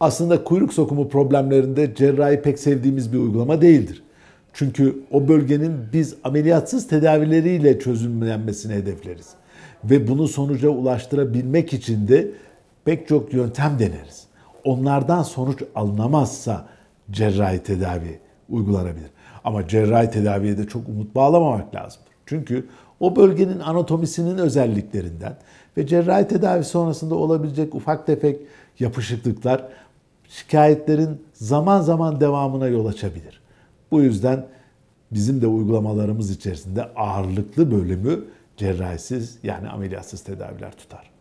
aslında kuyruk sokumu problemlerinde cerrahi pek sevdiğimiz bir uygulama değildir. Çünkü o bölgenin biz ameliyatsız tedavileriyle çözümlenmesini hedefleriz. Ve bunu sonuca ulaştırabilmek için de pek çok yöntem deneriz. Onlardan sonuç alınamazsa cerrahi tedavi uygulanabilir. Ama cerrahi tedaviye de çok umut bağlamamak lazım. Çünkü o bölgenin anatomisinin özelliklerinden ve cerrahi tedavi sonrasında olabilecek ufak tefek yapışıklıklar şikayetlerin zaman zaman devamına yol açabilir. Bu yüzden bizim de uygulamalarımız içerisinde ağırlıklı bölümü cerrahisiz yani ameliyatsız tedaviler tutar.